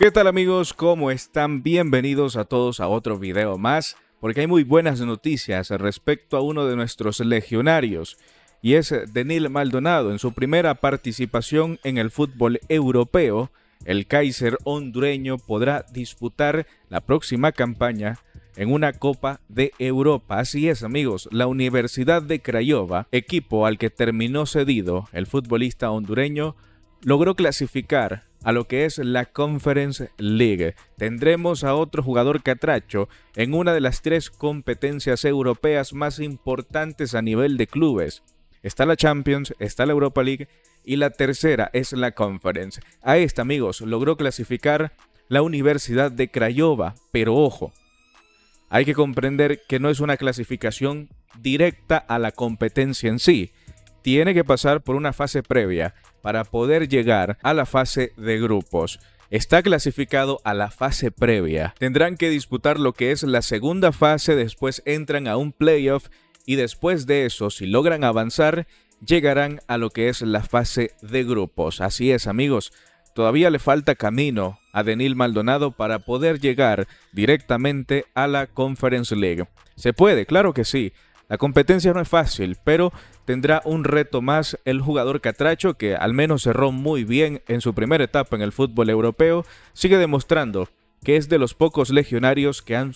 ¿Qué tal amigos? ¿Cómo están? Bienvenidos a todos a otro video más, porque hay muy buenas noticias respecto a uno de nuestros legionarios, y es Denil Maldonado en su primera participación en el fútbol europeo. El Kaiser hondureño podrá disputar la próxima campaña en una Copa de Europa. Así es, amigos, la Universidad de Craiova, equipo al que terminó cedido el futbolista hondureño, logró clasificar a lo que es la Conference League. Tendremos a otro jugador catracho en una de las tres competencias europeas más importantes a nivel de clubes. Está la Champions, está la Europa League y la tercera es la Conference. A esta, amigos, logró clasificar la Universidad de Craiova, pero ojo, hay que comprender que no es una clasificación directa a la competencia en sí, tiene que pasar por una fase previa para poder llegar a la fase de grupos está clasificado a la fase previa. Tendrán que disputar lo que es la segunda fase, después entran a un playoff y después de eso, si logran avanzar, llegarán a lo que es la fase de grupos. Así es amigos, todavía le falta camino a Denil Maldonado para poder llegar directamente a la Conference League. Se puede, claro que sí. La competencia no es fácil, pero tendrá un reto más el jugador catracho que al menos cerró muy bien en su primera etapa en el fútbol europeo, sigue demostrando que es de los pocos legionarios que han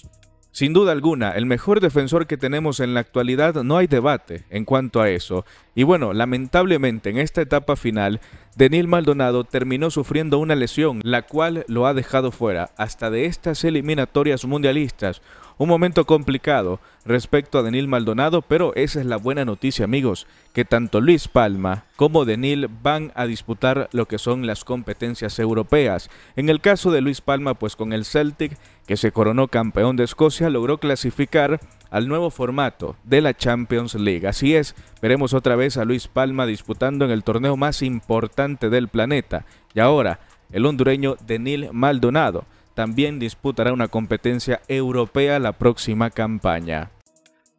sin duda alguna, el mejor defensor que tenemos en la actualidad no hay debate en cuanto a eso. Y bueno, lamentablemente en esta etapa final, Denil Maldonado terminó sufriendo una lesión, la cual lo ha dejado fuera hasta de estas eliminatorias mundialistas. Un momento complicado respecto a Denil Maldonado, pero esa es la buena noticia amigos, que tanto Luis Palma como Denil van a disputar lo que son las competencias europeas. En el caso de Luis Palma, pues con el Celtic, que se coronó campeón de Escocia, logró clasificar al nuevo formato de la Champions League. Así es, veremos otra vez a Luis Palma disputando en el torneo más importante del planeta. Y ahora, el hondureño Denil Maldonado también disputará una competencia europea la próxima campaña.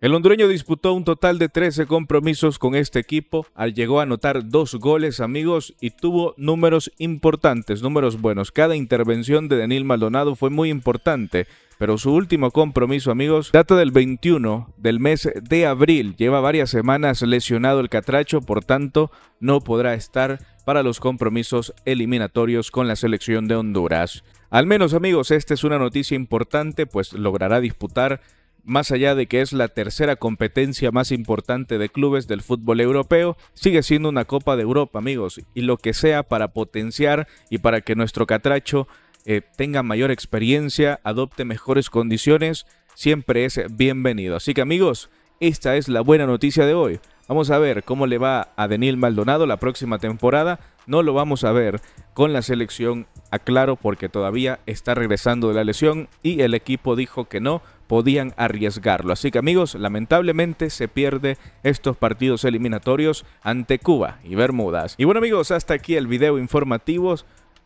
El hondureño disputó un total de 13 compromisos con este equipo, al llegó a anotar dos goles amigos y tuvo números importantes, números buenos. Cada intervención de Denil Maldonado fue muy importante, pero su último compromiso amigos data del 21 del mes de abril. Lleva varias semanas lesionado el catracho, por tanto no podrá estar para los compromisos eliminatorios con la selección de Honduras. Al menos amigos, esta es una noticia importante, pues logrará disputar más allá de que es la tercera competencia más importante de clubes del fútbol europeo, sigue siendo una Copa de Europa, amigos, y lo que sea para potenciar y para que nuestro catracho eh, tenga mayor experiencia, adopte mejores condiciones, siempre es bienvenido. Así que amigos, esta es la buena noticia de hoy. Vamos a ver cómo le va a Denil Maldonado la próxima temporada. No lo vamos a ver con la selección, aclaro, porque todavía está regresando de la lesión y el equipo dijo que no podían arriesgarlo. Así que amigos, lamentablemente se pierde estos partidos eliminatorios ante Cuba y Bermudas. Y bueno amigos, hasta aquí el video informativo.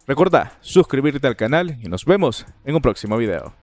recuerda suscribirte al canal y nos vemos en un próximo video.